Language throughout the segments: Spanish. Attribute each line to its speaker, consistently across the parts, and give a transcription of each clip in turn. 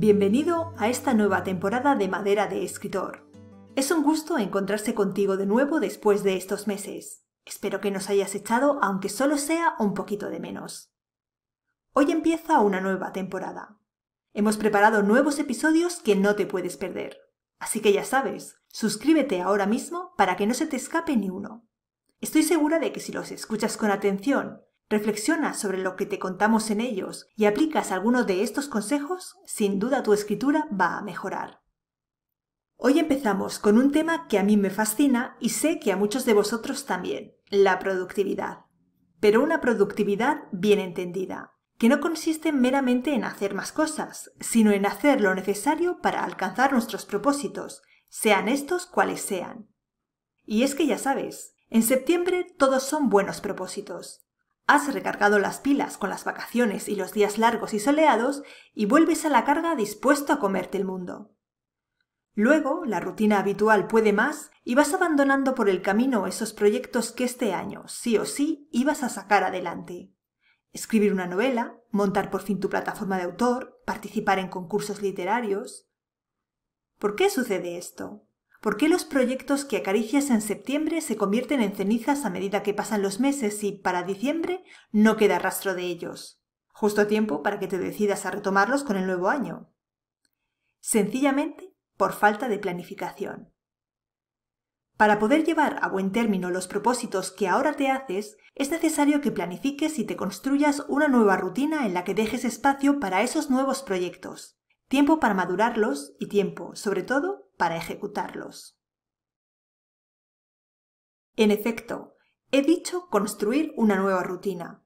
Speaker 1: Bienvenido a esta nueva temporada de Madera de Escritor. Es un gusto encontrarse contigo de nuevo después de estos meses. Espero que nos hayas echado, aunque solo sea un poquito de menos. Hoy empieza una nueva temporada. Hemos preparado nuevos episodios que no te puedes perder. Así que ya sabes, suscríbete ahora mismo para que no se te escape ni uno. Estoy segura de que si los escuchas con atención Reflexiona sobre lo que te contamos en ellos y aplicas alguno de estos consejos, sin duda tu escritura va a mejorar. Hoy empezamos con un tema que a mí me fascina y sé que a muchos de vosotros también, la productividad. Pero una productividad bien entendida, que no consiste meramente en hacer más cosas, sino en hacer lo necesario para alcanzar nuestros propósitos, sean estos cuales sean. Y es que ya sabes, en septiembre todos son buenos propósitos. Has recargado las pilas con las vacaciones y los días largos y soleados y vuelves a la carga dispuesto a comerte el mundo. Luego, la rutina habitual puede más y vas abandonando por el camino esos proyectos que este año, sí o sí, ibas a sacar adelante. Escribir una novela, montar por fin tu plataforma de autor, participar en concursos literarios. ¿Por qué sucede esto? ¿Por qué los proyectos que acaricias en septiembre se convierten en cenizas a medida que pasan los meses y para diciembre no queda rastro de ellos? Justo tiempo para que te decidas a retomarlos con el nuevo año. Sencillamente por falta de planificación. Para poder llevar a buen término los propósitos que ahora te haces, es necesario que planifiques y te construyas una nueva rutina en la que dejes espacio para esos nuevos proyectos, tiempo para madurarlos y tiempo, sobre todo, para ejecutarlos. En efecto, he dicho construir una nueva rutina.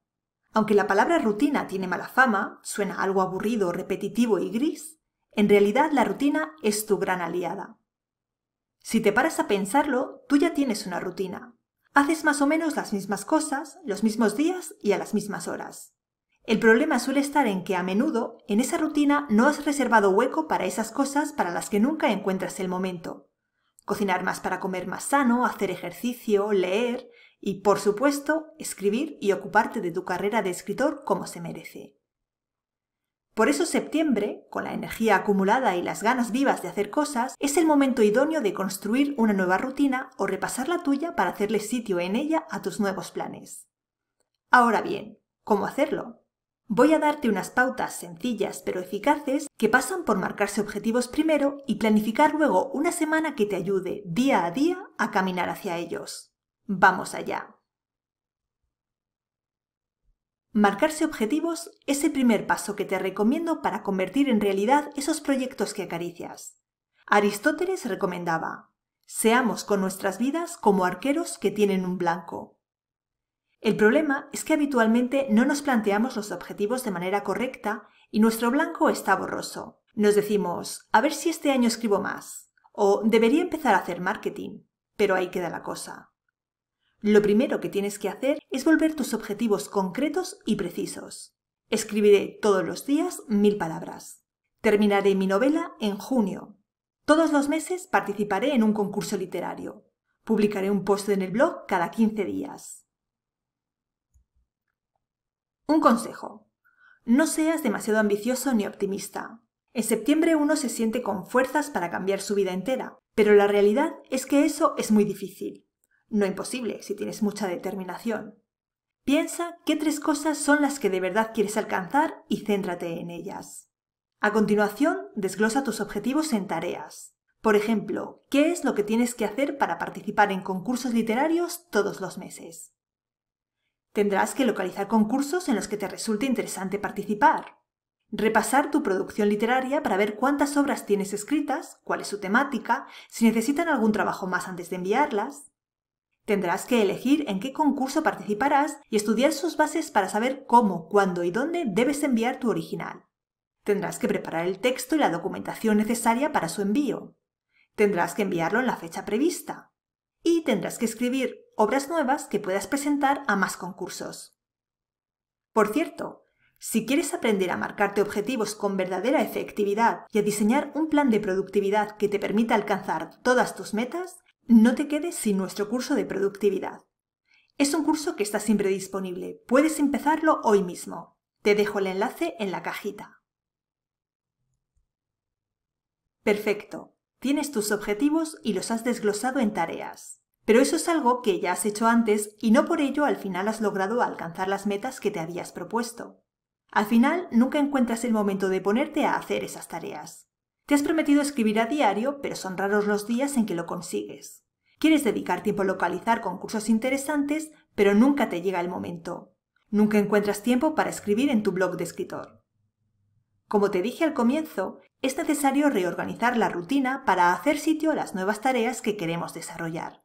Speaker 1: Aunque la palabra rutina tiene mala fama, suena algo aburrido, repetitivo y gris, en realidad la rutina es tu gran aliada. Si te paras a pensarlo, tú ya tienes una rutina. Haces más o menos las mismas cosas, los mismos días y a las mismas horas. El problema suele estar en que a menudo en esa rutina no has reservado hueco para esas cosas para las que nunca encuentras el momento. Cocinar más para comer más sano, hacer ejercicio, leer y, por supuesto, escribir y ocuparte de tu carrera de escritor como se merece. Por eso septiembre, con la energía acumulada y las ganas vivas de hacer cosas, es el momento idóneo de construir una nueva rutina o repasar la tuya para hacerle sitio en ella a tus nuevos planes. Ahora bien, ¿cómo hacerlo? Voy a darte unas pautas sencillas pero eficaces que pasan por marcarse objetivos primero y planificar luego una semana que te ayude día a día a caminar hacia ellos. Vamos allá. Marcarse objetivos es el primer paso que te recomiendo para convertir en realidad esos proyectos que acaricias. Aristóteles recomendaba, seamos con nuestras vidas como arqueros que tienen un blanco, el problema es que habitualmente no nos planteamos los objetivos de manera correcta y nuestro blanco está borroso. Nos decimos, a ver si este año escribo más, o debería empezar a hacer marketing, pero ahí queda la cosa. Lo primero que tienes que hacer es volver tus objetivos concretos y precisos. Escribiré todos los días mil palabras. Terminaré mi novela en junio. Todos los meses participaré en un concurso literario. Publicaré un post en el blog cada 15 días. Un consejo. No seas demasiado ambicioso ni optimista. En septiembre uno se siente con fuerzas para cambiar su vida entera, pero la realidad es que eso es muy difícil. No imposible si tienes mucha determinación. Piensa qué tres cosas son las que de verdad quieres alcanzar y céntrate en ellas. A continuación, desglosa tus objetivos en tareas. Por ejemplo, ¿qué es lo que tienes que hacer para participar en concursos literarios todos los meses? Tendrás que localizar concursos en los que te resulte interesante participar. Repasar tu producción literaria para ver cuántas obras tienes escritas, cuál es su temática, si necesitan algún trabajo más antes de enviarlas. Tendrás que elegir en qué concurso participarás y estudiar sus bases para saber cómo, cuándo y dónde debes enviar tu original. Tendrás que preparar el texto y la documentación necesaria para su envío. Tendrás que enviarlo en la fecha prevista y tendrás que escribir obras nuevas que puedas presentar a más concursos. Por cierto, si quieres aprender a marcarte objetivos con verdadera efectividad y a diseñar un plan de productividad que te permita alcanzar todas tus metas, no te quedes sin nuestro curso de productividad. Es un curso que está siempre disponible. Puedes empezarlo hoy mismo. Te dejo el enlace en la cajita. Perfecto. Tienes tus objetivos y los has desglosado en tareas. Pero eso es algo que ya has hecho antes y no por ello al final has logrado alcanzar las metas que te habías propuesto. Al final nunca encuentras el momento de ponerte a hacer esas tareas. Te has prometido escribir a diario, pero son raros los días en que lo consigues. Quieres dedicar tiempo a localizar concursos interesantes, pero nunca te llega el momento. Nunca encuentras tiempo para escribir en tu blog de escritor. Como te dije al comienzo, es necesario reorganizar la rutina para hacer sitio a las nuevas tareas que queremos desarrollar.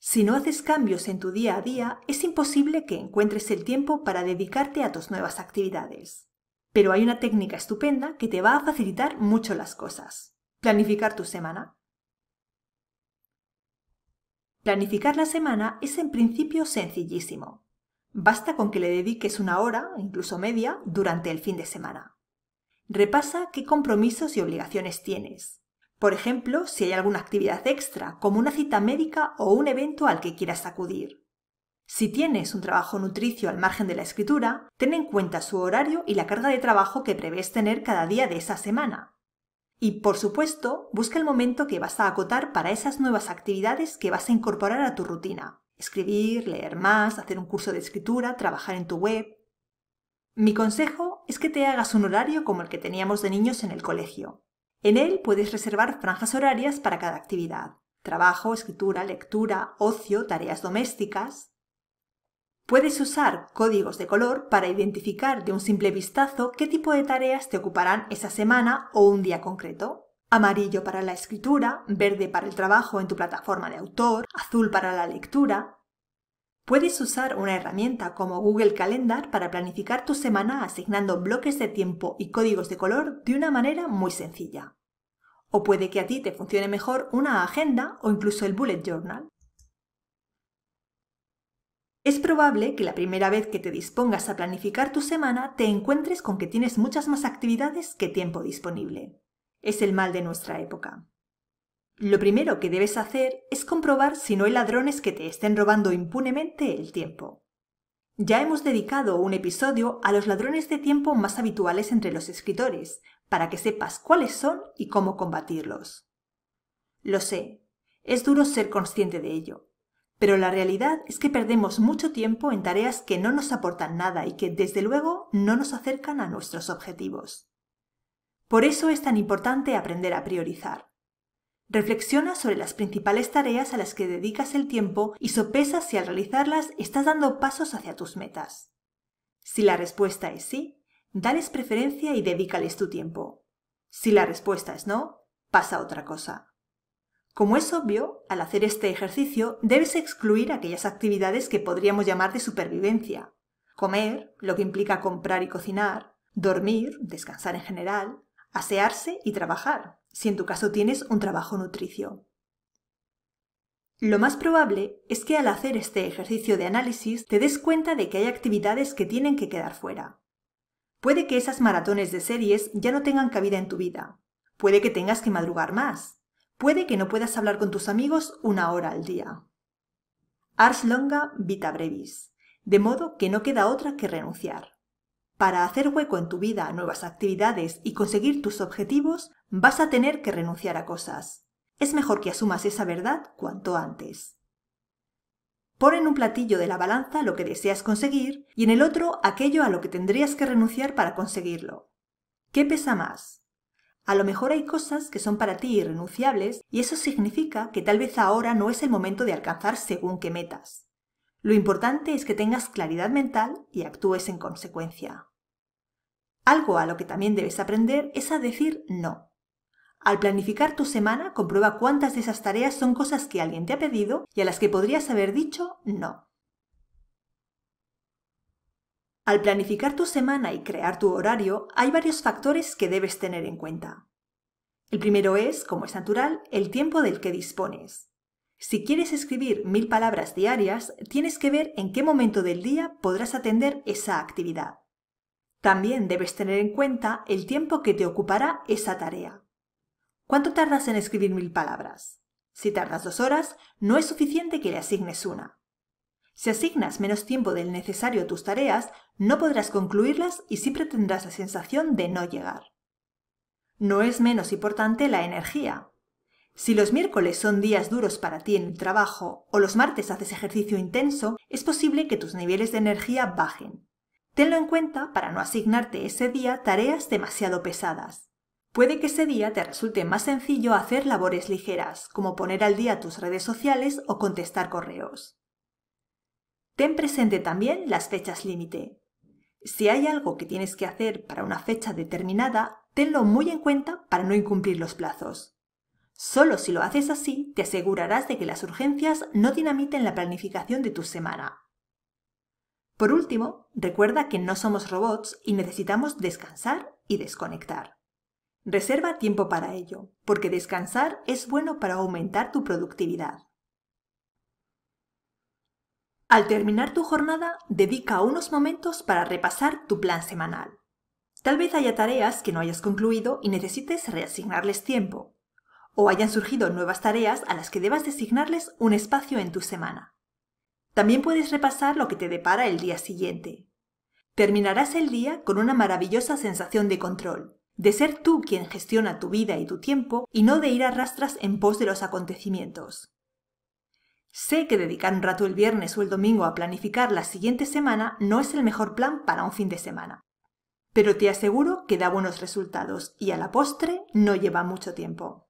Speaker 1: Si no haces cambios en tu día a día, es imposible que encuentres el tiempo para dedicarte a tus nuevas actividades. Pero hay una técnica estupenda que te va a facilitar mucho las cosas. Planificar tu semana. Planificar la semana es en principio sencillísimo. Basta con que le dediques una hora, incluso media, durante el fin de semana. Repasa qué compromisos y obligaciones tienes. Por ejemplo, si hay alguna actividad extra, como una cita médica o un evento al que quieras acudir. Si tienes un trabajo nutricio al margen de la escritura, ten en cuenta su horario y la carga de trabajo que prevés tener cada día de esa semana. Y, por supuesto, busca el momento que vas a acotar para esas nuevas actividades que vas a incorporar a tu rutina. Escribir, leer más, hacer un curso de escritura, trabajar en tu web. Mi consejo es que te hagas un horario como el que teníamos de niños en el colegio. En él puedes reservar franjas horarias para cada actividad. Trabajo, escritura, lectura, ocio, tareas domésticas. Puedes usar códigos de color para identificar de un simple vistazo qué tipo de tareas te ocuparán esa semana o un día concreto. Amarillo para la escritura, verde para el trabajo en tu plataforma de autor, azul para la lectura, Puedes usar una herramienta como Google Calendar para planificar tu semana asignando bloques de tiempo y códigos de color de una manera muy sencilla. O puede que a ti te funcione mejor una agenda o incluso el bullet journal. Es probable que la primera vez que te dispongas a planificar tu semana te encuentres con que tienes muchas más actividades que tiempo disponible. Es el mal de nuestra época. Lo primero que debes hacer es comprobar si no hay ladrones que te estén robando impunemente el tiempo. Ya hemos dedicado un episodio a los ladrones de tiempo más habituales entre los escritores, para que sepas cuáles son y cómo combatirlos. Lo sé, es duro ser consciente de ello, pero la realidad es que perdemos mucho tiempo en tareas que no nos aportan nada y que, desde luego, no nos acercan a nuestros objetivos. Por eso es tan importante aprender a priorizar. Reflexiona sobre las principales tareas a las que dedicas el tiempo y sopesa si al realizarlas estás dando pasos hacia tus metas. Si la respuesta es sí, dales preferencia y dedícales tu tiempo. Si la respuesta es no, pasa a otra cosa. Como es obvio, al hacer este ejercicio debes excluir aquellas actividades que podríamos llamar de supervivencia. Comer, lo que implica comprar y cocinar, dormir, descansar en general, asearse y trabajar, si en tu caso tienes un trabajo nutricio. Lo más probable es que al hacer este ejercicio de análisis te des cuenta de que hay actividades que tienen que quedar fuera. Puede que esas maratones de series ya no tengan cabida en tu vida. Puede que tengas que madrugar más. Puede que no puedas hablar con tus amigos una hora al día. Ars longa vita brevis. De modo que no queda otra que renunciar. Para hacer hueco en tu vida a nuevas actividades y conseguir tus objetivos, vas a tener que renunciar a cosas. Es mejor que asumas esa verdad cuanto antes. Pon en un platillo de la balanza lo que deseas conseguir y en el otro aquello a lo que tendrías que renunciar para conseguirlo. ¿Qué pesa más? A lo mejor hay cosas que son para ti irrenunciables y eso significa que tal vez ahora no es el momento de alcanzar según qué metas. Lo importante es que tengas claridad mental y actúes en consecuencia. Algo a lo que también debes aprender es a decir no. Al planificar tu semana, comprueba cuántas de esas tareas son cosas que alguien te ha pedido y a las que podrías haber dicho no. Al planificar tu semana y crear tu horario, hay varios factores que debes tener en cuenta. El primero es, como es natural, el tiempo del que dispones. Si quieres escribir mil palabras diarias, tienes que ver en qué momento del día podrás atender esa actividad. También debes tener en cuenta el tiempo que te ocupará esa tarea. ¿Cuánto tardas en escribir mil palabras? Si tardas dos horas, no es suficiente que le asignes una. Si asignas menos tiempo del necesario a tus tareas, no podrás concluirlas y siempre tendrás la sensación de no llegar. No es menos importante la energía. Si los miércoles son días duros para ti en el trabajo o los martes haces ejercicio intenso, es posible que tus niveles de energía bajen. Tenlo en cuenta para no asignarte ese día tareas demasiado pesadas. Puede que ese día te resulte más sencillo hacer labores ligeras, como poner al día tus redes sociales o contestar correos. Ten presente también las fechas límite. Si hay algo que tienes que hacer para una fecha determinada, tenlo muy en cuenta para no incumplir los plazos. Solo si lo haces así, te asegurarás de que las urgencias no dinamiten la planificación de tu semana. Por último, recuerda que no somos robots y necesitamos descansar y desconectar. Reserva tiempo para ello, porque descansar es bueno para aumentar tu productividad. Al terminar tu jornada, dedica unos momentos para repasar tu plan semanal. Tal vez haya tareas que no hayas concluido y necesites reasignarles tiempo, o hayan surgido nuevas tareas a las que debas designarles un espacio en tu semana. También puedes repasar lo que te depara el día siguiente. Terminarás el día con una maravillosa sensación de control, de ser tú quien gestiona tu vida y tu tiempo y no de ir a rastras en pos de los acontecimientos. Sé que dedicar un rato el viernes o el domingo a planificar la siguiente semana no es el mejor plan para un fin de semana, pero te aseguro que da buenos resultados y a la postre no lleva mucho tiempo.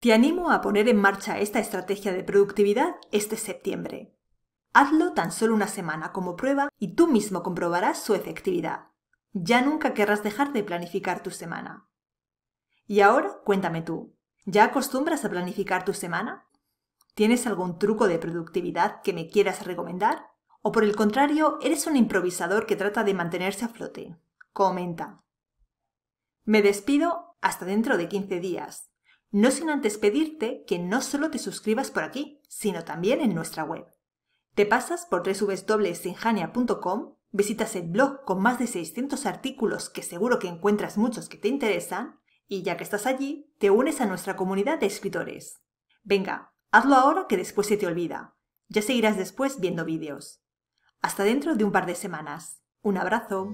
Speaker 1: Te animo a poner en marcha esta estrategia de productividad este septiembre. Hazlo tan solo una semana como prueba y tú mismo comprobarás su efectividad. Ya nunca querrás dejar de planificar tu semana. Y ahora cuéntame tú, ¿ya acostumbras a planificar tu semana? ¿Tienes algún truco de productividad que me quieras recomendar? ¿O por el contrario, eres un improvisador que trata de mantenerse a flote? Comenta. Me despido hasta dentro de 15 días. No sin antes pedirte que no solo te suscribas por aquí, sino también en nuestra web. Te pasas por www.sinjania.com, visitas el blog con más de 600 artículos que seguro que encuentras muchos que te interesan, y ya que estás allí, te unes a nuestra comunidad de escritores. Venga, hazlo ahora que después se te olvida. Ya seguirás después viendo vídeos. Hasta dentro de un par de semanas. Un abrazo.